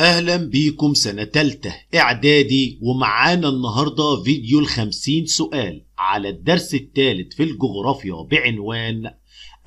اهلا بيكم سنة تالتة اعدادي ومعانا النهاردة فيديو الخمسين سؤال على الدرس الثالث في الجغرافيا بعنوان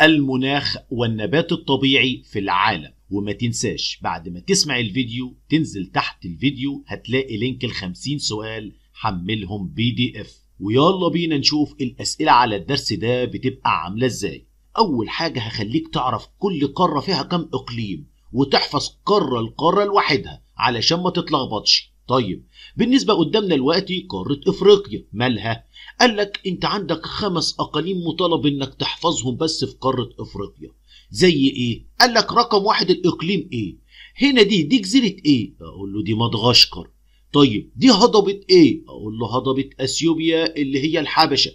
المناخ والنبات الطبيعي في العالم وما تنساش بعد ما تسمع الفيديو تنزل تحت الفيديو هتلاقي لينك الخمسين سؤال حملهم بي دي اف ويلا بينا نشوف الاسئلة على الدرس ده بتبقى عاملة ازاي اول حاجة هخليك تعرف كل قارة فيها كم اقليم وتحفظ قارة القارة لوحدها علشان ما تتلخبطش طيب بالنسبة قدامنا دلوقتي قارة افريقيا مالها قال لك انت عندك خمس اقاليم مطالب انك تحفظهم بس في قارة افريقيا زي ايه قال لك رقم واحد الاقليم ايه هنا دي دي جزيرة ايه اقول له دي مدغشقر طيب دي هضبة ايه اقول له هضبة اثيوبيا اللي هي الحبشة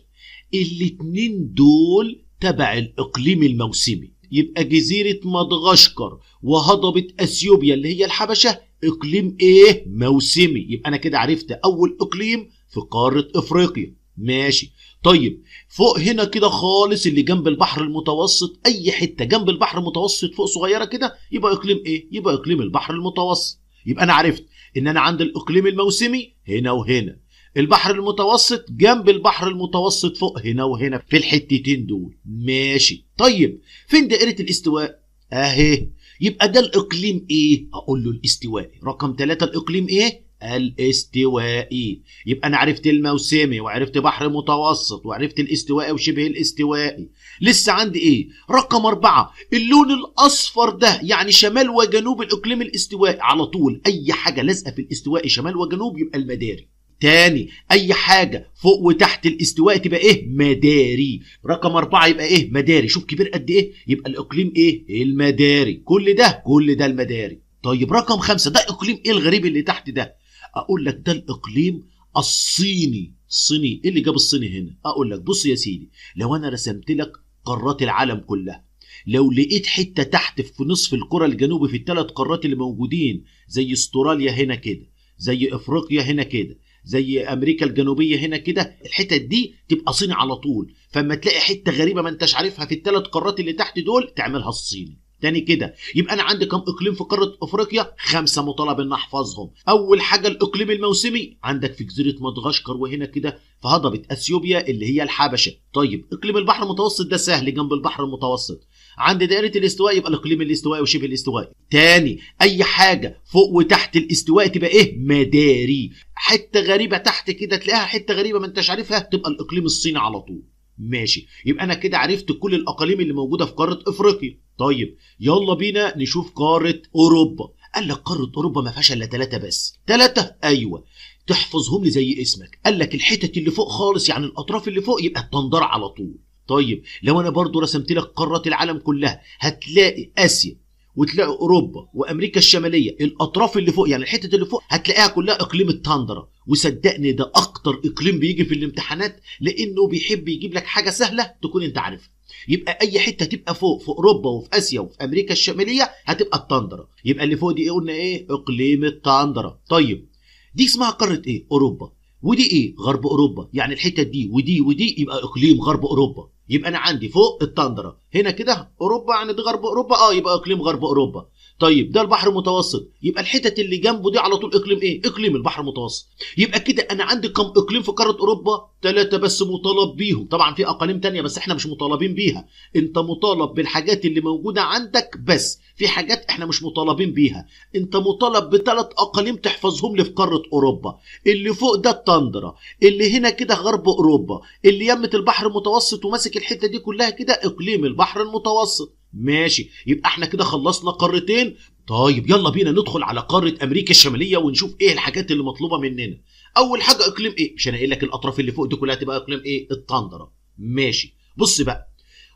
الاتنين دول تبع الاقليم الموسمي يبقى جزيرة مدغشقر وهضبة اثيوبيا اللي هي الحبشة اقليم ايه موسمي يبقى انا كده عرفت اول اقليم في قارة افريقيا ماشي طيب فوق هنا كده خالص اللي جنب البحر المتوسط اي حتة جنب البحر المتوسط فوق صغيرة كده يبقى اقليم ايه يبقى اقليم البحر المتوسط يبقى انا عرفت ان انا عند الاقليم الموسمي هنا وهنا البحر المتوسط جنب البحر المتوسط فوق هنا وهنا في الحتتين دول ماشي طيب فين دائرة الاستواء اهي يبقى ده الاقليم ايه اقول له الاستوائي رقم ثلاثة الاقليم ايه الاستوائي يبقى انا عرفت الموسمي وعرفت بحر متوسط وعرفت الاستوائي وشبه الاستوائي لسه عندي ايه رقم أربعة اللون الاصفر ده يعني شمال وجنوب الاقليم الاستوائي على طول اي حاجة لازقة في الاستوائي شمال وجنوب يبقى المداري تاني اي حاجه فوق وتحت الاستواء تبقى ايه مداري رقم أربعة يبقى ايه مداري شوف كبير قد ايه يبقى الاقليم ايه المداري كل ده كل ده المداري طيب رقم خمسة ده اقليم ايه الغريب اللي تحت ده اقول لك ده الاقليم الصيني الصيني ايه اللي جاب الصيني هنا اقول لك بص يا سيدي لو انا رسمت لك قارات العالم كلها لو لقيت حتة تحت في نصف الكرة الجنوبي في الثلاث قارات اللي موجودين زي استراليا هنا كده زي افريقيا هنا كده زي امريكا الجنوبيه هنا كده الحتت دي تبقى صيني على طول فما تلاقي حته غريبه ما انتش عارفها في الثلاث قارات اللي تحت دول تعملها الصيني تاني كده يبقى انا عندي كم اقليم في قاره افريقيا خمسه مطالب ان احفظهم اول حاجه الاقليم الموسمي عندك في جزيره مدغشقر وهنا كده في هضبه اثيوبيا اللي هي الحبشه طيب اقليم البحر المتوسط ده سهل جنب البحر المتوسط عند دائرة الاستواء يبقى الإقليم الاستوائي وشبه الاستوائي تاني أي حاجة فوق وتحت الاستواء تبقى إيه مداري حتة غريبة تحت كده تلاقيها حتة غريبة ما أنتش عارفها تبقى الإقليم الصيني على طول ماشي يبقى أنا كده عرفت كل الأقاليم اللي موجودة في قارة أفريقيا طيب يلا بينا نشوف قارة أوروبا قال لك قارة أوروبا ما فيهاش إلا ثلاثة بس ثلاثة أيوه تحفظهم لي زي اسمك قال لك الحتت اللي فوق خالص يعني الأطراف اللي فوق يبقى التندر على طول طيب لو انا برضو رسمت لك قارات العالم كلها هتلاقي اسيا وتلاقي اوروبا وامريكا الشماليه الاطراف اللي فوق يعني الحته اللي فوق هتلاقيها كلها اقليم التندره وصدقني ده اكتر اقليم بيجي في الامتحانات لانه بيحب يجيب لك حاجه سهله تكون انت عارفها يبقى اي حته تبقى فوق في اوروبا وفي اسيا وفي امريكا الشماليه هتبقى التندره يبقى اللي فوق دي قلنا ايه اقليم التندره طيب دي اسمها قاره ايه اوروبا ودي ايه غرب اوروبا يعني الحتت دي ودي ودي يبقى اقليم غرب اوروبا يبقى انا عندي فوق الطندره هنا كده اوروبا يعني دي غرب اوروبا اه يبقى اقليم غرب اوروبا طيب ده البحر المتوسط يبقى الحتت اللي جنبه دي على طول اقليم ايه اقليم البحر المتوسط يبقى كده انا عندي كم اقليم في قاره اوروبا ثلاثه بس مطالب بيهم طبعا في اقاليم تانية بس احنا مش مطالبين بيها انت مطالب بالحاجات اللي موجوده عندك بس في حاجات احنا مش مطالبين بيها انت مطالب بثلاث اقاليم تحفظهم لي في قاره اوروبا اللي فوق ده التندره اللي هنا كده غرب اوروبا اللي يمه البحر المتوسط وماسك الحته دي كلها كده اقليم البحر المتوسط ماشي يبقى احنا كده خلصنا قارتين طيب يلا بينا ندخل على قاره امريكا الشماليه ونشوف ايه الحاجات اللي مطلوبه مننا اول حاجه اقليم ايه مش انا قايل لك الاطراف اللي فوق دي كلها تبقى اقليم ايه الطندره ماشي بص بقى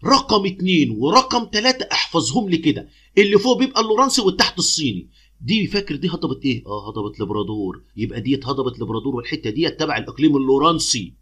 رقم اتنين ورقم تلاتة احفظهم لي كده اللي فوق بيبقى اللورانسي والتحت الصيني دي فاكر دي هضبة ايه اه هضبة لبرادور يبقى ديت هضبة لبرادور والحته ديت تبع الاقليم اللورانسي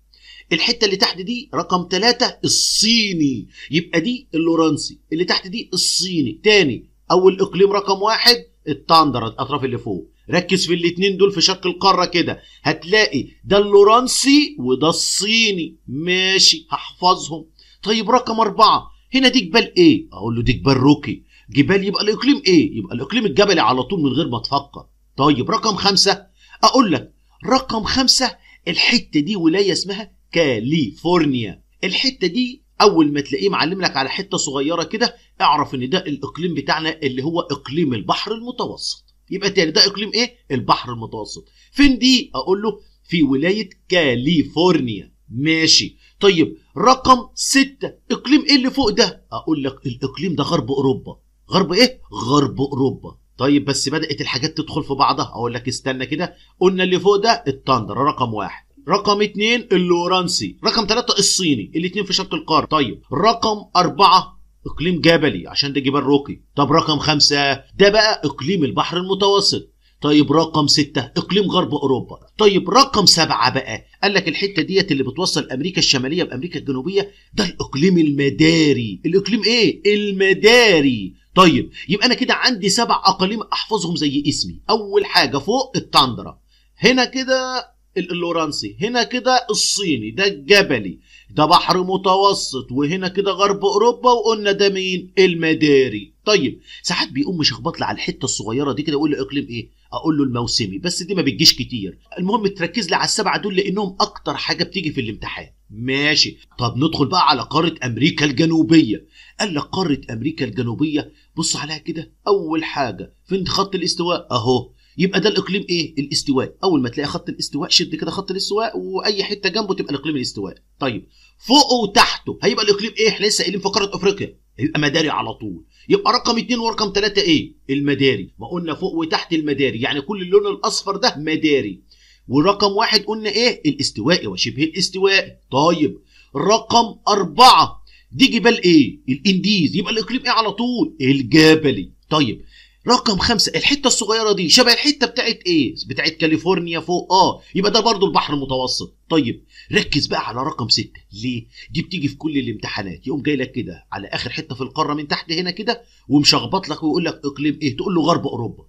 الحته اللي تحت دي رقم ثلاثة الصيني يبقى دي اللورنسي اللي تحت دي الصيني تاني اول اقليم رقم واحد التاندرا الاطراف اللي فوق ركز في الاتنين دول في شق القارة كده هتلاقي ده اللورانسي وده الصيني ماشي هحفظهم طيب رقم أربعة هنا دي جبال ايه اقول له دي جبال روكي جبال يبقى الإقليم ايه يبقى الإقليم الجبلي على طول من غير ما تفكر طيب رقم خمسة اقول لك رقم خمسة الحتة دي ولاية اسمها كاليفورنيا الحته دي اول ما تلاقيه معلم لك على حته صغيره كده اعرف ان ده الاقليم بتاعنا اللي هو اقليم البحر المتوسط يبقى تاني ده اقليم ايه البحر المتوسط فين دي اقول له في ولايه كاليفورنيا ماشي طيب رقم ستة اقليم ايه اللي فوق ده اقول لك الاقليم ده غرب اوروبا غرب ايه غرب اوروبا طيب بس بدات الحاجات تدخل في بعضها اقول لك استنى كده قلنا اللي فوق ده التندر رقم واحد رقم اثنين اللورانسي رقم ثلاثة الصيني الاثنين في شرق القارة طيب رقم أربعة اقليم جبلي عشان ده جبال روكي طب رقم خمسة ده بقى اقليم البحر المتوسط طيب رقم ستة اقليم غرب اوروبا طيب رقم سبعة بقى قال لك الحته ديت اللي بتوصل امريكا الشماليه بامريكا الجنوبيه ده الاقليم المداري الاقليم ايه المداري طيب يبقى انا كده عندي سبع اقاليم احفظهم زي اسمي اول حاجه فوق التندرة هنا كده اللورانسي هنا كده الصيني ده الجبلي ده بحر متوسط وهنا كده غرب اوروبا وقلنا ده مين المداري طيب ساعات بيقوم مشخبط لي على الحته الصغيره دي كده اقول له اقليم ايه اقول له الموسمي بس دي ما بتجيش كتير المهم تركز لي على السبعه دول لانهم اكتر حاجه بتيجي في الامتحان ماشي طب ندخل بقى على قاره امريكا الجنوبيه قال لك قاره امريكا الجنوبيه بص عليها كده اول حاجه فين خط الاستواء اهو يبقى ده الاقليم ايه الاستواء اول ما تلاقي خط الاستواء شد كده خط الاستواء واي حته جنبه تبقى الاقليم الاستواء طيب فوقه وتحته هيبقى الاقليم ايه احنا لسه قايلين في قاره افريقيا يبقى مداري على طول يبقى رقم 2 ورقم 3 ايه المداري ما قلنا فوق وتحت المداري يعني كل اللون الاصفر ده مداري ورقم واحد قلنا ايه الاستوائي وشبه الاستوائي طيب رقم أربعة دي جبال ايه الانديز يبقى الاقليم ايه على طول الجبلي طيب رقم خمسة الحتة الصغيرة دي شبه الحتة بتاعت ايه؟ بتاعت كاليفورنيا فوق اه يبقى ده برضو البحر المتوسط طيب ركز بقى على رقم ستة ليه؟ دي بتيجي في كل الامتحانات يقوم جاي لك كده على اخر حتة في القارة من تحت هنا كده ومشخبط لك ويقول لك اقليم ايه؟ تقول له غرب اوروبا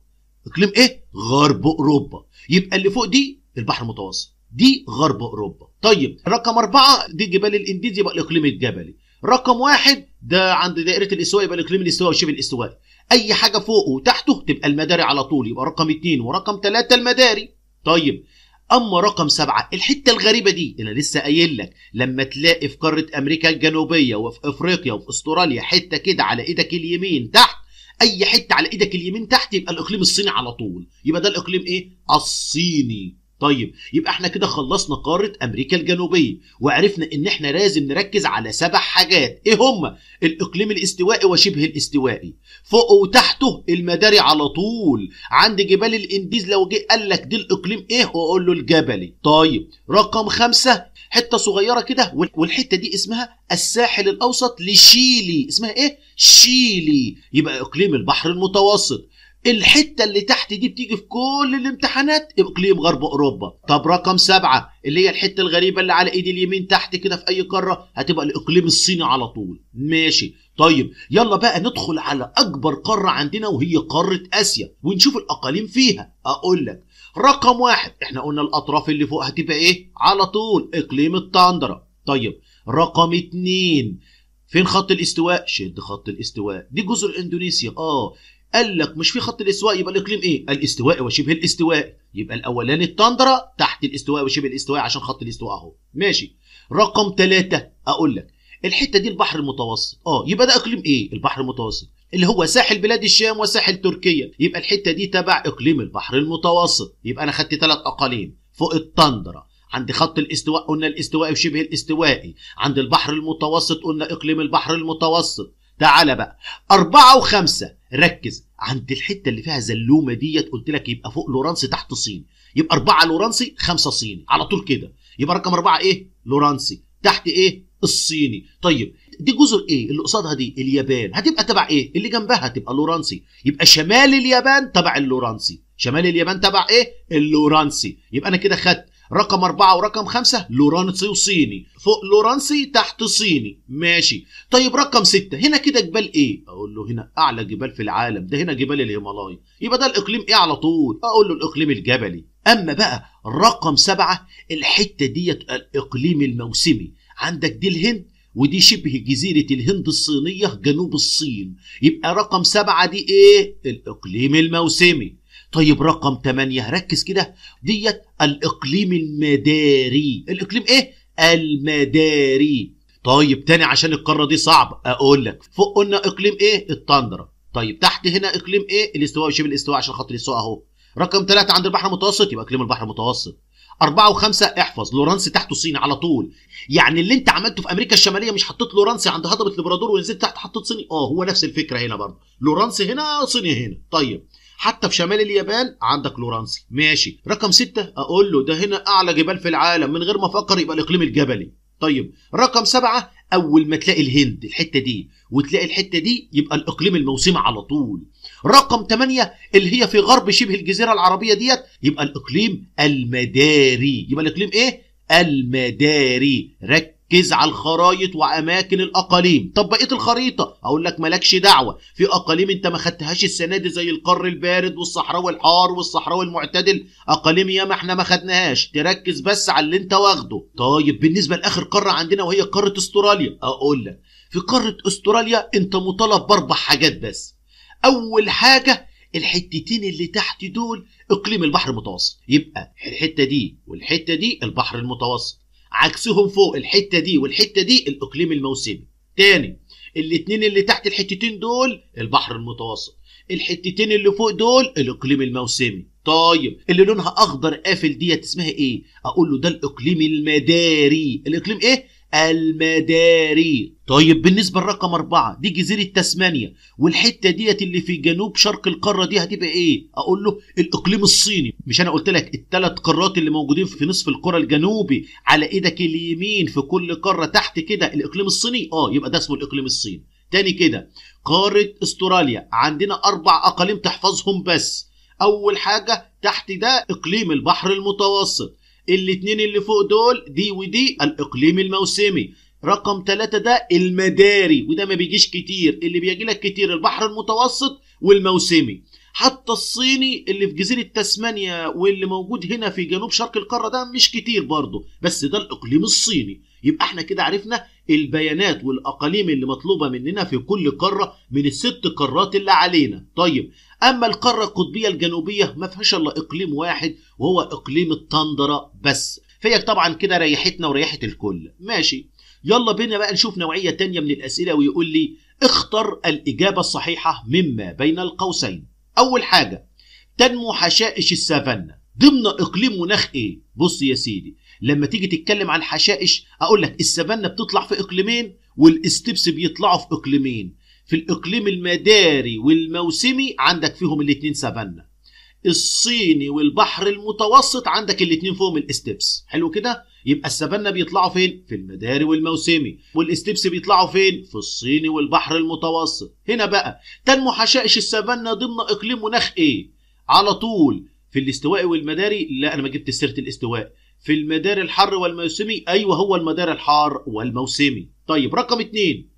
اقليم ايه؟ غرب اوروبا يبقى اللي فوق دي البحر المتوسط دي غرب اوروبا طيب رقم أربعة دي جبال الانديز يبقى الاقليم الجبلي رقم واحد ده عند دائره الاستواء يبقى الاقليم الاستوائي والشبه الاستوائي اي حاجه فوقه وتحته تبقى المداري على طول يبقى رقم اتنين ورقم تلاتة المداري طيب اما رقم سبعة الحته الغريبه دي انا لسه قايل لك لما تلاقي في قاره امريكا الجنوبيه وفي افريقيا وفي استراليا حته كده على ايدك اليمين تحت اي حته على ايدك اليمين تحت يبقى الاقليم الصيني على طول يبقى ده الاقليم ايه الصيني طيب يبقى احنا كده خلصنا قارة امريكا الجنوبية وعرفنا ان احنا لازم نركز على سبع حاجات ايه هما الاقليم الاستوائي وشبه الاستوائي فوق وتحته المداري على طول عند جبال الانديز لو جه قال لك دي الاقليم ايه واقول له الجبلي طيب رقم خمسة حتة صغيرة كده والحتة دي اسمها الساحل الاوسط لشيلي اسمها ايه شيلي يبقى اقليم البحر المتوسط الحته اللي تحت دي بتيجي في كل الامتحانات اقليم غرب اوروبا طب رقم سبعة اللي هي الحته الغريبه اللي على ايدي اليمين تحت كده في اي قاره هتبقى الاقليم الصيني على طول ماشي طيب يلا بقى ندخل على اكبر قاره عندنا وهي قاره اسيا ونشوف الاقاليم فيها اقول لك رقم واحد احنا قلنا الاطراف اللي فوق هتبقى ايه على طول اقليم الطندره طيب رقم اتنين فين خط الاستواء شد خط الاستواء دي جزر اندونيسيا اه قال لك مش في خط الاستواء يبقى الاقليم ايه الاستواء وشبه الاستواء يبقى الاولاني التندرا تحت الاستواء وشبه الاستواء عشان خط الاستواء اهو ماشي رقم ثلاثة اقول لك الحته دي البحر المتوسط اه يبقى ده اقليم ايه البحر المتوسط اللي هو ساحل بلاد الشام وساحل تركيا يبقى الحته دي تبع اقليم البحر المتوسط يبقى انا خدت ثلاث اقاليم فوق التندرا. عند خط الاستواء قلنا الاستوائي وشبه الاستوائي عند البحر المتوسط قلنا اقليم البحر المتوسط تعالى بقى أربعة وخمسة ركز عند الحتة اللي فيها زلومة ديت قلت لك يبقى فوق لورانسي تحت صين يبقى أربعة لورانسي خمسة صيني على طول كده يبقى رقم أربعة إيه لورانسي تحت إيه الصيني طيب دي جزر ايه اللي قصادها دي اليابان هتبقى تبع ايه اللي جنبها تبقى لورانسي يبقى شمال اليابان تبع اللورانسي شمال اليابان تبع ايه اللورانسي يبقى انا كده خدت رقم أربعة ورقم خمسة لورانسي وصيني فوق لورانسي تحت صيني ماشي طيب رقم ستة هنا كده جبال ايه اقول له هنا اعلى جبال في العالم ده هنا جبال الهيمالايا يبقى ده الاقليم ايه على طول اقول له الاقليم الجبلي اما بقى رقم سبعة الحتة ديت الاقليم الموسمي عندك دي الهند ودي شبه جزيرة الهند الصينية جنوب الصين يبقى رقم سبعة دي ايه الاقليم الموسمي طيب رقم 8 ركز كده ديت الاقليم المداري الاقليم ايه المداري طيب تاني عشان القاره دي صعب اقول لك فوق قلنا اقليم ايه الطندره طيب تحت هنا اقليم ايه الاستواء وشبه الاستواء عشان خاطر الاستواء اهو رقم 3 عند البحر المتوسط يبقى اقليم البحر المتوسط أربعة وخمسة احفظ لورانس تحته صيني على طول يعني اللي أنت عملته في أمريكا الشمالية مش حطيت لورانس عند هضبة البرادور ونزلت تحت حطيت صيني أه هو نفس الفكرة هنا برضه لورانس هنا صيني هنا طيب حتى في شمال اليابان عندك لورانسي ماشي رقم ستة اقول له ده هنا اعلى جبال في العالم من غير ما افكر يبقى الاقليم الجبلي طيب رقم سبعة اول ما تلاقي الهند الحته دي وتلاقي الحته دي يبقى الاقليم الموسمي على طول رقم تمانية اللي هي في غرب شبه الجزيره العربيه ديت يبقى الاقليم المداري يبقى الاقليم ايه المداري ركز ركز على الخرايط واماكن الاقاليم طب بقيه الخريطه اقول لك مالكش دعوه في اقاليم انت ما خدتهاش السنه دي زي القار البارد والصحراوي الحار والصحراوي المعتدل اقاليم ياما احنا ما خدناهاش تركز بس على اللي انت واخده طيب بالنسبه لاخر قاره عندنا وهي قاره استراليا اقول لك في قاره استراليا انت مطالب باربع حاجات بس اول حاجه الحتتين اللي تحت دول اقليم البحر المتوسط يبقى الحته دي والحته دي البحر المتوسط عكسهم فوق الحته دي والحته دي الاقليم الموسمي تاني الاتنين اللي تحت الحتتين دول البحر المتوسط الحتتين اللي فوق دول الاقليم الموسمي طيب اللي لونها اخضر قافل ديت اسمها ايه اقول له ده الاقليم المداري الاقليم ايه المداري طيب بالنسبة لرقم أربعة دي جزيرة تسمانيا والحتة ديت اللي في جنوب شرق القارة دي هتبقى إيه؟ أقول له الإقليم الصيني مش أنا قلت لك الثلاث قارات اللي موجودين في نصف القارة الجنوبي على إيدك اليمين في كل قارة تحت كده الإقليم الصيني آه يبقى ده اسمه الإقليم الصيني تاني كده قارة استراليا عندنا أربع أقاليم تحفظهم بس أول حاجة تحت ده إقليم البحر المتوسط الاثنين اللي فوق دول دي ودي الاقليم الموسمي رقم ثلاثة ده المداري وده ما بيجيش كتير اللي بيجي لك كتير البحر المتوسط والموسمي حتى الصيني اللي في جزيرة تسمانيا واللي موجود هنا في جنوب شرق القارة ده مش كتير برضه بس ده الإقليم الصيني يبقى احنا كده عرفنا البيانات والأقاليم اللي مطلوبة مننا في كل قارة من الست قارات اللي علينا طيب أما القارة القطبية الجنوبية ما فيهاش إلا إقليم واحد وهو إقليم الطندرة بس فهي طبعا كده ريحتنا وريحت الكل ماشي يلا بينا بقى نشوف نوعية تانية من الأسئلة ويقول لي اختر الإجابة الصحيحة مما بين القوسين أول حاجة تنمو حشائش السافانا ضمن إقليم مناخ إيه؟ بص يا سيدي لما تيجي تتكلم عن حشائش أقول لك السافانا بتطلع في إقليمين والاستبس بيطلعوا في إقليمين في الإقليم المداري والموسمي عندك فيهم الاثنين سافانا الصيني والبحر المتوسط عندك الاثنين فيهم الاستبس حلو كده يبقى السافانا بيطلعوا فين في المداري والموسمي والاستبس بيطلعوا فين في الصيني والبحر المتوسط هنا بقى تنمو حشائش السافانا ضمن اقليم مناخ ايه على طول في الاستوائي والمداري لا انا ما جبت سيره الاستواء في المدار الحر والموسمي ايوه هو المدار الحار والموسمي طيب رقم اتنين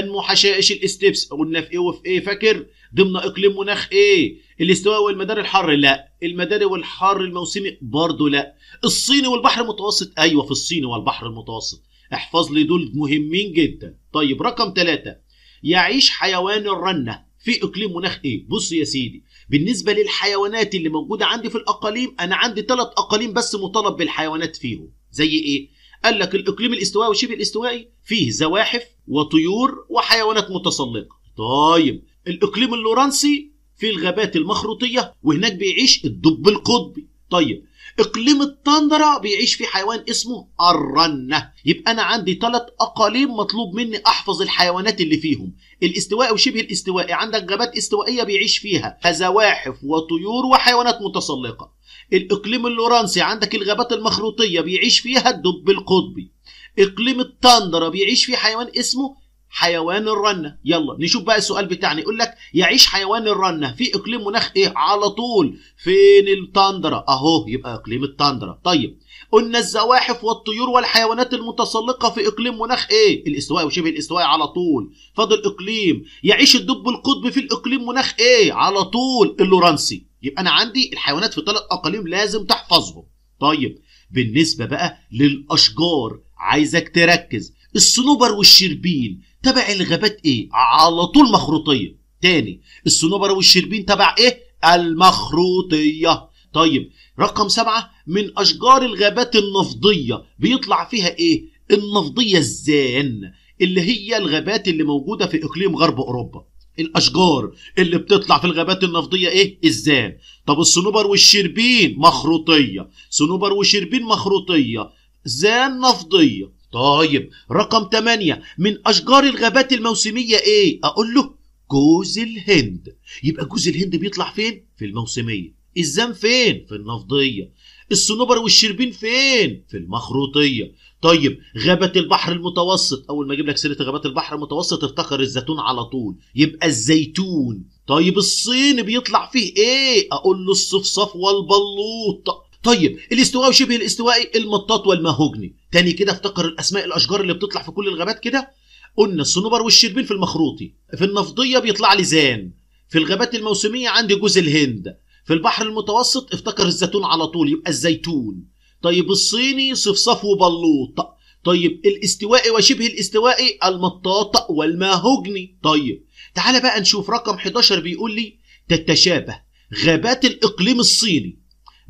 تنمو حشائش الاستبس قلنا في ايه وفي ايه فاكر ضمن اقليم مناخ ايه الاستواء والمدار الحر لا المدار والحر الموسمي برضه لا الصيني والبحر المتوسط ايوه في الصيني والبحر المتوسط احفظ لي دول مهمين جدا طيب رقم ثلاثة يعيش حيوان الرنة في اقليم مناخ ايه بص يا سيدي بالنسبة للحيوانات اللي موجودة عندي في الاقاليم انا عندي ثلاث اقاليم بس مطالب بالحيوانات فيهم زي ايه قال لك الاقليم الاستوائي وشبه الاستوائي فيه زواحف وطيور وحيوانات متسلقة طيب الإقليم اللورانسي في الغابات المخروطية وهناك بيعيش الدب القطبي طيب إقليم التندرة بيعيش في حيوان اسمه الرنة يبقى أنا عندي ثلاث أقاليم مطلوب مني أحفظ الحيوانات اللي فيهم الاستوائي وشبه الاستوائي عندك غابات استوائية بيعيش فيها زواحف وطيور وحيوانات متسلقة الإقليم اللورانسي عندك الغابات المخروطية بيعيش فيها الدب القطبي اقليم التندرة بيعيش فيه حيوان اسمه حيوان الرنه يلا نشوف بقى السؤال بتاعنا يقول لك يعيش حيوان الرنه في اقليم مناخ ايه على طول فين التندرة اهو يبقى اقليم التندرة طيب قلنا الزواحف والطيور والحيوانات المتسلقه في اقليم مناخ ايه الاستوائي وشبه الاستوائي على طول فاضل اقليم يعيش الدب القطبي في الاقليم مناخ ايه على طول اللورانسي يبقى انا عندي الحيوانات في ثلاث اقاليم لازم تحفظهم طيب بالنسبه بقى للاشجار عايزك تركز الصنوبر والشربين تبع الغابات ايه على طول مخروطيه تاني الصنوبر والشربين تبع ايه المخروطيه طيب رقم سبعة من أشجار الغابات النفضية بيطلع فيها إيه؟ النفضية الزان اللي هي الغابات اللي موجودة في إقليم غرب أوروبا الأشجار اللي بتطلع في الغابات النفضية إيه؟ الزان طب الصنوبر والشربين مخروطية صنوبر وشربين مخروطية زان نفضية طيب رقم 8 من أشجار الغابات الموسمية إيه؟ أقول له جوز الهند يبقى جوز الهند بيطلع فين؟ في الموسمية الزان فين؟ في النفضية الصنوبر والشربين فين؟ في المخروطية طيب غابة البحر المتوسط أول ما أجيب لك سيرة غابات البحر المتوسط افتكر الزيتون على طول يبقى الزيتون طيب الصين بيطلع فيه إيه؟ أقول له الصفصف والبلوط طيب الاستواء وشبه الاستوائي المطاط والماهوجني تاني كده افتكر الاسماء الاشجار اللي بتطلع في كل الغابات كده قلنا الصنوبر والشربين في المخروطي في النفضيه بيطلع لي زان في الغابات الموسميه عندي جوز الهند في البحر المتوسط افتكر الزيتون على طول يبقى الزيتون طيب الصيني صفصف وبلوط طيب الاستوائي وشبه الاستوائي المطاط والماهوجني طيب تعال بقى نشوف رقم 11 بيقول لي تتشابه غابات الاقليم الصيني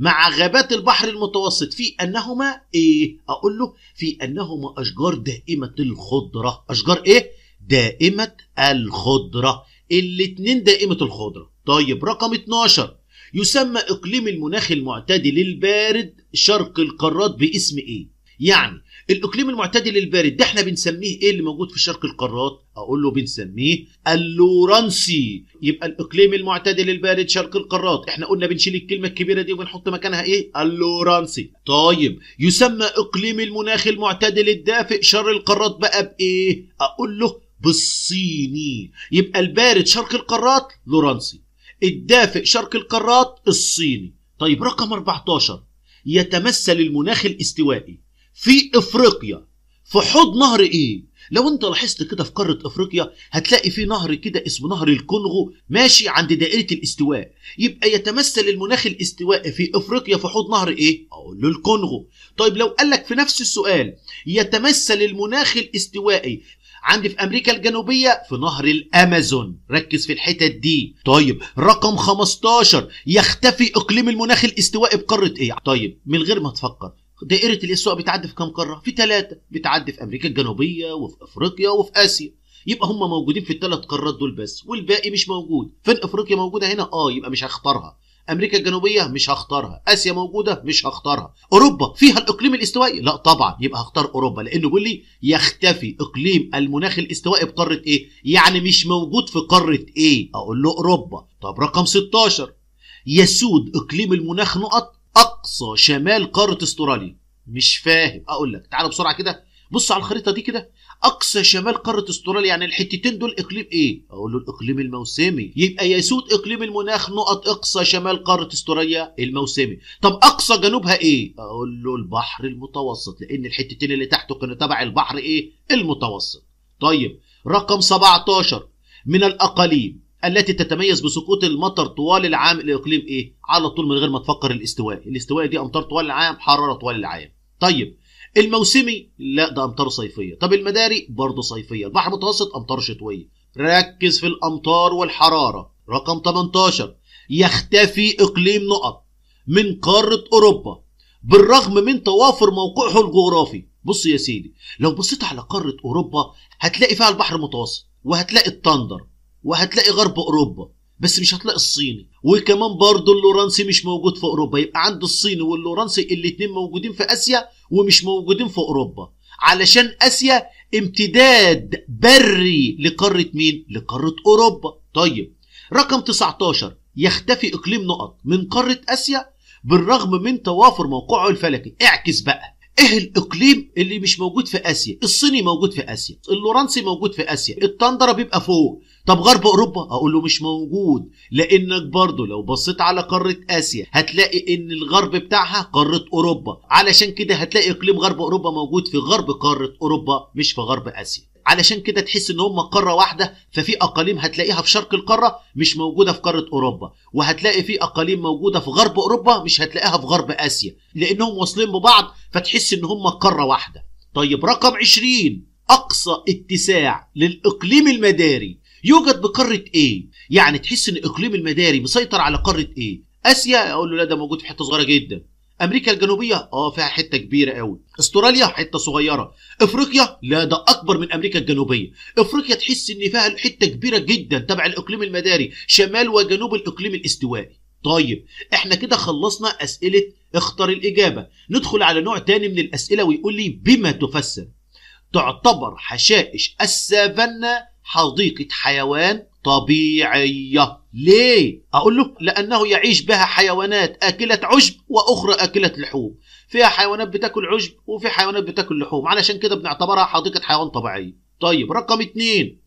مع غابات البحر المتوسط في انهما ايه اقول له في انهما اشجار دائمه الخضره اشجار ايه دائمه الخضره الاتنين دائمه الخضره طيب رقم 12 يسمى اقليم المناخ المعتدل البارد شرق القارات باسم ايه يعني الاقليم المعتدل البارد ده احنا بنسميه ايه اللي موجود في شرق القارات اقول له بنسميه اللورانسي يبقى الاقليم المعتدل البارد شرق القارات احنا قلنا بنشيل الكلمه الكبيره دي وبنحط مكانها ايه اللورانسي طيب يسمى اقليم المناخ المعتدل الدافئ شرق القارات بقى بايه اقول له بالصيني يبقى البارد شرق القارات لورانسي الدافئ شرق القارات الصيني طيب رقم 14 يتمثل المناخ الاستوائي في افريقيا في حوض نهر ايه لو انت لاحظت كده في قاره افريقيا هتلاقي في نهر كده اسمه نهر الكونغو ماشي عند دائره الاستواء يبقى يتمثل المناخ الاستوائي في افريقيا في حوض نهر ايه اقول له الكونغو طيب لو قال لك في نفس السؤال يتمثل المناخ الاستوائي عندي في امريكا الجنوبيه في نهر الامازون ركز في الحتت دي طيب رقم 15 يختفي اقليم المناخ الاستوائي بقاره ايه طيب من غير ما تفكر دائره الاسواق بتعدي في كام قاره في ثلاثه بتعدي في امريكا الجنوبيه وفي افريقيا وفي اسيا يبقى هم موجودين في الثلاث قارات دول بس والباقي مش موجود فين افريقيا موجوده هنا اه يبقى مش هختارها امريكا الجنوبيه مش هختارها اسيا موجوده مش هختارها اوروبا فيها الاقليم الاستوائي لا طبعا يبقى هختار اوروبا لانه بيقول لي يختفي اقليم المناخ الاستوائي بقاره ايه يعني مش موجود في قاره ايه اقول له اوروبا طب رقم 16 يسود اقليم المناخ نقط اقصى شمال قاره استراليا مش فاهم اقول لك تعالى بسرعه كده بص على الخريطه دي كده اقصى شمال قاره استراليا يعني الحتتين دول اقليم ايه اقول له الاقليم الموسمي يبقى يسود اقليم المناخ نقط اقصى شمال قاره استراليا الموسمي طب اقصى جنوبها ايه اقول له البحر المتوسط لان الحتتين اللي تحته كانوا تبع البحر ايه المتوسط طيب رقم 17 من الاقاليم التي تتميز بسقوط المطر طوال العام الاقليم ايه على طول من غير ما تفكر الاستواء الاستواء دي امطار طوال العام حراره طوال العام طيب الموسمي لا ده امطار صيفيه طب المداري برضه صيفيه البحر المتوسط امطار شتويه ركز في الامطار والحراره رقم 18 يختفي اقليم نقط من قاره اوروبا بالرغم من توافر موقعه الجغرافي بص يا سيدي لو بصيت على قاره اوروبا هتلاقي فيها البحر المتوسط وهتلاقي التندر وهتلاقي غرب اوروبا بس مش هتلاقي الصيني وكمان برضه اللورنسي مش موجود في اوروبا يبقى عند الصيني واللورنسي الاثنين موجودين في اسيا ومش موجودين في اوروبا علشان اسيا امتداد بري لقاره مين لقاره اوروبا طيب رقم 19 يختفي اقليم نقط من قاره اسيا بالرغم من توافر موقعه الفلكي اعكس بقى ايه الاقليم اللي مش موجود في اسيا الصيني موجود في اسيا اللورانسي موجود في اسيا التندرة بيبقى فوق طب غرب اوروبا اقول له مش موجود لانك برضه لو بصيت على قاره اسيا هتلاقي ان الغرب بتاعها قاره اوروبا علشان كده هتلاقي اقليم غرب اوروبا موجود في غرب قاره اوروبا مش في غرب اسيا علشان كده تحس ان هم قاره واحده ففي اقاليم هتلاقيها في شرق القاره مش موجوده في قاره اوروبا وهتلاقي في اقاليم موجوده في غرب اوروبا مش هتلاقيها في غرب اسيا لانهم واصلين ببعض فتحس ان هم قاره واحده طيب رقم 20 اقصى اتساع للاقليم المداري يوجد بقاره ايه يعني تحس ان اقليم المداري مسيطر على قاره ايه اسيا اقول له لا ده موجود في حته صغيره جدا امريكا الجنوبيه اه فيها حته كبيره قوي استراليا حته صغيره افريقيا لا ده اكبر من امريكا الجنوبيه افريقيا تحس ان فيها حته كبيره جدا تبع الاقليم المداري شمال وجنوب الاقليم الاستوائي طيب احنا كده خلصنا اسئله اختر الاجابه ندخل على نوع تاني من الاسئله ويقول لي بما تفسر تعتبر حشائش السافانا حديقه حيوان طبيعيه ليه؟ أقول له لأنه يعيش بها حيوانات أكلة عشب وأخرى أكلة لحوم فيها حيوانات بتاكل عشب وفي حيوانات بتاكل لحوم علشان كده بنعتبرها حديقة حيوان طبيعية طيب رقم اتنين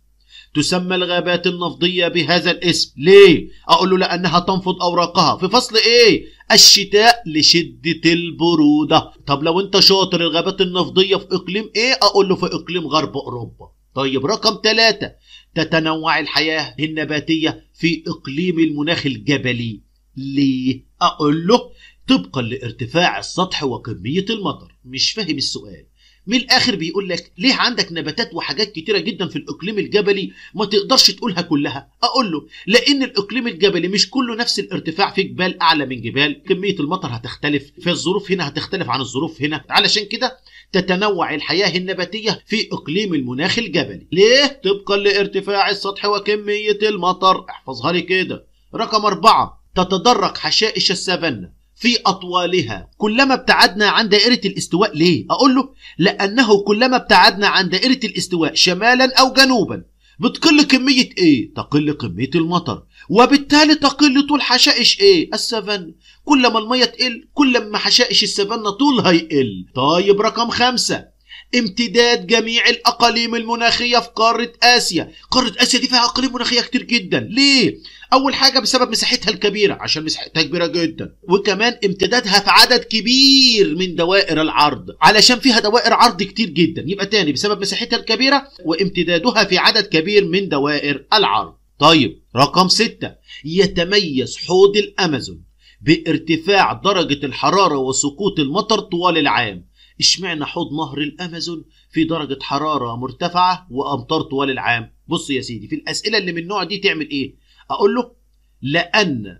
تسمى الغابات النفضية بهذا الاسم ليه؟ أقول له لأنها تنفض أوراقها في فصل إيه؟ الشتاء لشدة البرودة طب لو أنت شاطر الغابات النفضية في إقليم إيه؟ أقول له في إقليم غرب أوروبا طيب رقم ثلاثة تتنوع الحياة النباتية في إقليم المناخ الجبلي ليه؟ أقول له طبقا لارتفاع السطح وكمية المطر مش فاهم السؤال من الآخر بيقول لك ليه عندك نباتات وحاجات كتيرة جدا في الإقليم الجبلي ما تقدرش تقولها كلها أقول له لأن الإقليم الجبلي مش كله نفس الارتفاع في جبال أعلى من جبال كمية المطر هتختلف في الظروف هنا هتختلف عن الظروف هنا علشان كده تتنوع الحياة النباتية في إقليم المناخ الجبلي ليه؟ طبقا لارتفاع السطح وكمية المطر احفظها لي كده رقم أربعة تتدرج حشائش السافانا في أطوالها كلما ابتعدنا عن دائرة الاستواء ليه؟ أقول له لأنه كلما ابتعدنا عن دائرة الاستواء شمالا أو جنوبا بتقل كمية إيه؟ تقل كمية المطر وبالتالي تقل طول حشائش ايه السفن كل ما المية تقل كل ما حشائش السفنة طولها يقل طيب رقم خمسة امتداد جميع الاقاليم المناخيه في قاره اسيا قاره اسيا دي فيها اقاليم مناخيه كتير جدا ليه اول حاجه بسبب مساحتها الكبيره عشان مساحتها كبيره جدا وكمان امتدادها في عدد كبير من دوائر العرض علشان فيها دوائر عرض كتير جدا يبقى تاني بسبب مساحتها الكبيره وامتدادها في عدد كبير من دوائر العرض طيب رقم ستة يتميز حوض الأمازون بارتفاع درجة الحرارة وسقوط المطر طوال العام اشمعنى حوض نهر الأمازون في درجة حرارة مرتفعة وأمطار طوال العام بص يا سيدي في الأسئلة اللي من النوع دي تعمل إيه أقول له لأن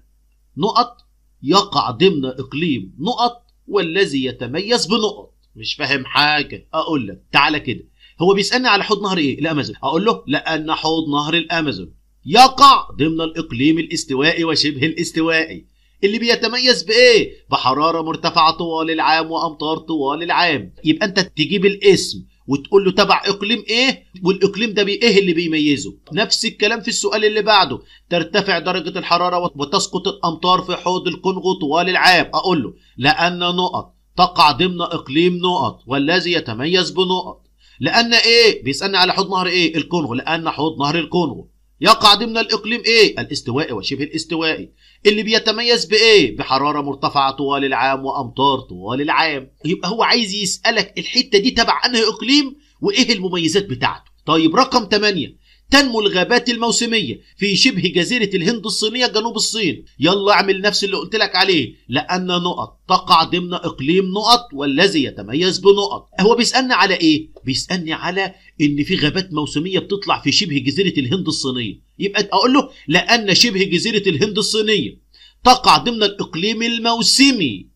نقط يقع ضمن إقليم نقط والذي يتميز بنقط مش فاهم حاجة أقول لك تعالى كده هو بيسألني على حوض نهر إيه الأمازون أقول له لأن حوض نهر الأمازون يقع ضمن الإقليم الاستوائي وشبه الاستوائي اللي بيتميز بإيه؟ بحرارة مرتفعة طوال العام وأمطار طوال العام يبقى أنت تجيب الاسم وتقول له تبع إقليم إيه؟ والإقليم ده بإيه اللي بيميزه؟ نفس الكلام في السؤال اللي بعده ترتفع درجة الحرارة وتسقط الأمطار في حوض الكونغو طوال العام أقول له لأن نقط تقع ضمن إقليم نقط والذي يتميز بنقط لأن إيه؟ بيسألني على حوض نهر إيه؟ الكونغو لأن حوض نهر الكونغو يقع ضمن الإقليم إيه؟ الاستوائي وشبه الاستوائي اللي بيتميز بإيه؟ بحرارة مرتفعة طوال العام وأمطار طوال العام يبقى هو عايز يسألك الحتة دي تبع أنهي إقليم وإيه المميزات بتاعته طيب رقم 8 تنمو الغابات الموسمية في شبه جزيرة الهند الصينية جنوب الصين يلا اعمل نفس اللي قلت لك عليه لأن نقط تقع ضمن إقليم نقط والذي يتميز بنقط هو بيسألني على إيه؟ بيسألني على إن في غابات موسمية بتطلع في شبه جزيرة الهند الصينية يبقى أقول له لأن شبه جزيرة الهند الصينية تقع ضمن الإقليم الموسمي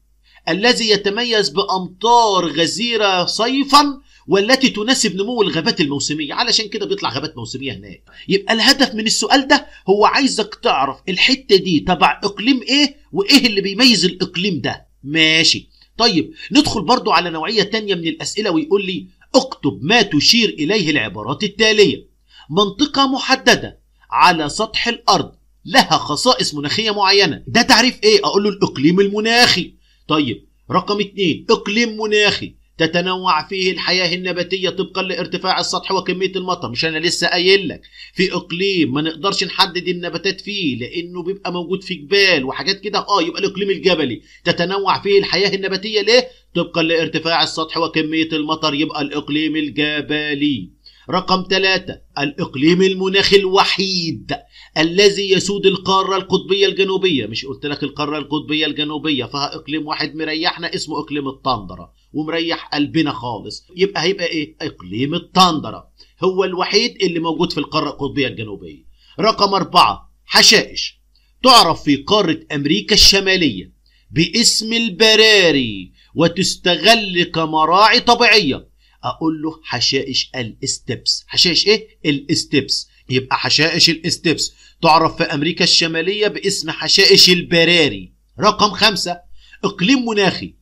الذي يتميز بأمطار غزيرة صيفا والتي تناسب نمو الغابات الموسميه علشان كده بيطلع غابات موسميه هناك يبقى الهدف من السؤال ده هو عايزك تعرف الحته دي تبع اقليم ايه وايه اللي بيميز الاقليم ده ماشي طيب ندخل برضو على نوعيه تانية من الاسئله ويقول لي اكتب ما تشير اليه العبارات التاليه منطقه محدده على سطح الارض لها خصائص مناخيه معينه ده تعريف ايه اقول له الاقليم المناخي طيب رقم اتنين اقليم مناخي تتنوع فيه الحياة النباتية طبقا لارتفاع السطح وكمية المطر مش أنا لسه قايل لك في إقليم ما نقدرش نحدد النباتات فيه لأنه بيبقى موجود في جبال وحاجات كده آه يبقى الإقليم الجبلي تتنوع فيه الحياة النباتية ليه؟ طبقا لارتفاع السطح وكمية المطر يبقى الإقليم الجبلي رقم ثلاثة الإقليم المناخي الوحيد الذي يسود القارة القطبية الجنوبية مش قلت لك القارة القطبية الجنوبية فها إقليم واحد مريحنا اسمه إقليم الطندرة ومريح قلبنا خالص يبقى هيبقى ايه اقليم الطندره هو الوحيد اللي موجود في القاره القطبيه الجنوبيه رقم أربعة حشائش تعرف في قاره امريكا الشماليه باسم البراري وتستغل كمراعي طبيعيه اقول له حشائش الاستبس حشائش ايه الاستبس يبقى حشائش الاستبس تعرف في امريكا الشماليه باسم حشائش البراري رقم خمسة اقليم مناخي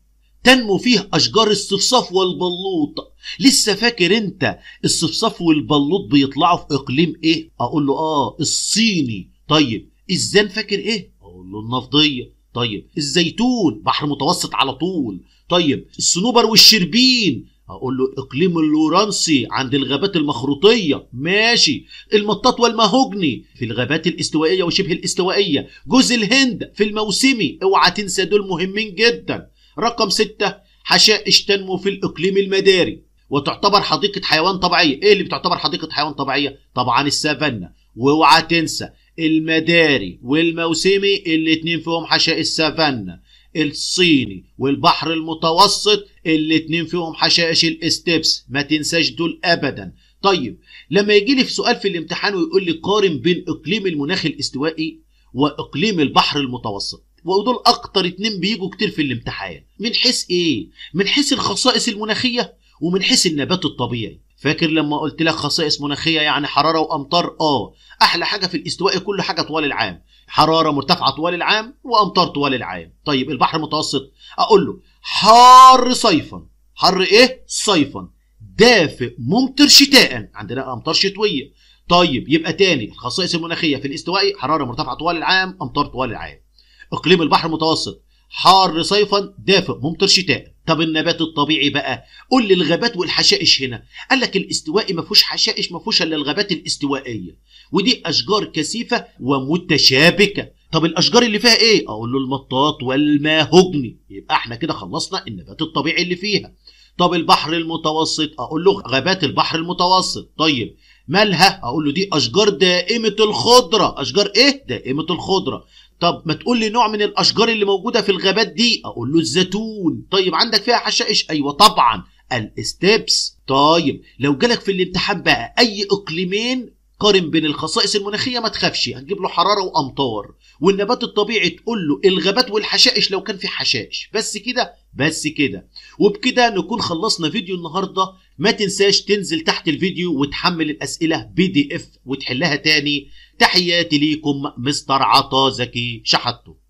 تنمو فيه أشجار الصفصاف والبلوط لسه فاكر أنت الصفصاف والبلوط بيطلعوا في إقليم إيه؟ أقول له آه الصيني طيب الزان فاكر إيه؟ أقول له النفضية طيب الزيتون بحر متوسط على طول طيب الصنوبر والشربين أقول له اقليم اللورانسي عند الغابات المخروطيه ماشي المطاط والمهوجني في الغابات الاستوائيه وشبه الاستوائيه جوز الهند في الموسمي اوعى تنسى دول مهمين جدا رقم ستة حشائش تنمو في الإقليم المداري وتعتبر حديقة حيوان طبيعية إيه اللي بتعتبر حديقة حيوان طبيعية؟ طبعا السافانا واوعى تنسى المداري والموسمي الاتنين فيهم حشائش السافانا الصيني والبحر المتوسط الاتنين فيهم حشائش الاستبس ما تنساش دول ابدا طيب لما يجي لي في سؤال في الامتحان ويقول لي قارن بين اقليم المناخ الاستوائي واقليم البحر المتوسط ودول اكتر اتنين بيجوا كتير في الامتحان من حيث ايه من حيث الخصائص المناخيه ومن حيث النبات الطبيعي فاكر لما قلت لك خصائص مناخيه يعني حراره وامطار اه احلى حاجه في الاستوائي كل حاجه طوال العام حراره مرتفعه طوال العام وامطار طوال العام طيب البحر المتوسط اقول له حار صيفا حر ايه صيفا دافئ ممطر شتاء عندنا امطار شتويه طيب يبقى تاني الخصائص المناخيه في الاستوائي حراره مرتفعه طوال العام امطار طوال العام اقليم البحر المتوسط حار صيفا دافئ ممطر شتاء طب النبات الطبيعي بقى قول لي الغابات والحشائش هنا قال لك الاستوائي ما فيهوش حشائش ما فيهوش الا الغابات الاستوائيه ودي اشجار كثيفه ومتشابكه طب الاشجار اللي فيها ايه اقول له المطاط والماهجني يبقى احنا كده خلصنا النبات الطبيعي اللي فيها طب البحر المتوسط اقول له غابات البحر المتوسط طيب مالها اقول له دي اشجار دائمه الخضره اشجار ايه دائمه الخضره طب ما تقول لي نوع من الاشجار اللي موجوده في الغابات دي اقول له الزيتون طيب عندك فيها حشائش ايوه طبعا الاستبس طيب لو جالك في الامتحان بقى اي اقليمين قارن بين الخصائص المناخيه ما تخافش هتجيب له حراره وامطار والنبات الطبيعي تقول له الغابات والحشائش لو كان في حشائش بس كده بس كده وبكده نكون خلصنا فيديو النهارده ما تنساش تنزل تحت الفيديو وتحمل الاسئله بي دي اف وتحلها تاني تحياتي ليكم مستر عطا زكي شحتو